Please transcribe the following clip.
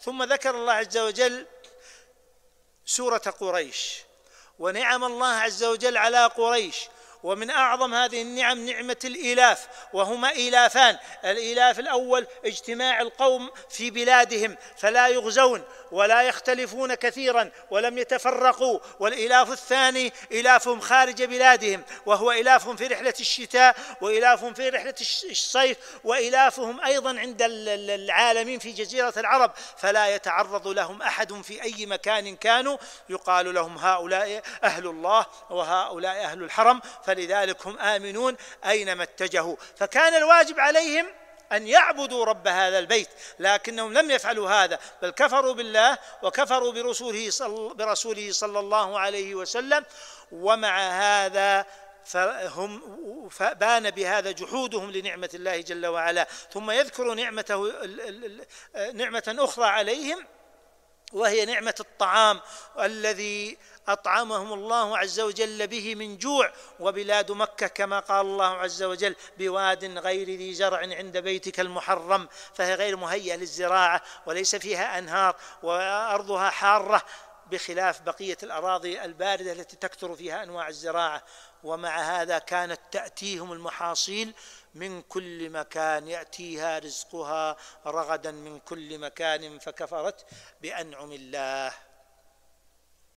ثم ذكر الله عز وجل سورة قريش ونعم الله عز وجل على قريش ومن أعظم هذه النعم نعمة الإلاف وهما إلافان الإلاف الأول اجتماع القوم في بلادهم فلا يغزون ولا يختلفون كثيرا ولم يتفرقوا والإلاف الثاني إلافهم خارج بلادهم وهو إلافهم في رحلة الشتاء وإلافهم في رحلة الصيف وإلافهم أيضا عند العالمين في جزيرة العرب فلا يتعرض لهم أحد في أي مكان كانوا يقال لهم هؤلاء أهل الله وهؤلاء أهل الحرم فلذلك هم آمنون أينما اتجهوا فكان الواجب عليهم أن يعبدوا رب هذا البيت لكنهم لم يفعلوا هذا بل كفروا بالله وكفروا برسوله صل برسوله صلى الله عليه وسلم ومع هذا فهم بان بهذا جحودهم لنعمة الله جل وعلا ثم يذكر نعمته نعمة أخرى عليهم وهي نعمه الطعام الذي اطعمهم الله عز وجل به من جوع وبلاد مكه كما قال الله عز وجل بواد غير ذي زرع عند بيتك المحرم فهي غير مهيئه للزراعه وليس فيها انهار وارضها حاره بخلاف بقية الأراضي الباردة التي تكثر فيها أنواع الزراعة ومع هذا كانت تأتيهم المحاصيل من كل مكان يأتيها رزقها رغدا من كل مكان فكفرت بأنعم الله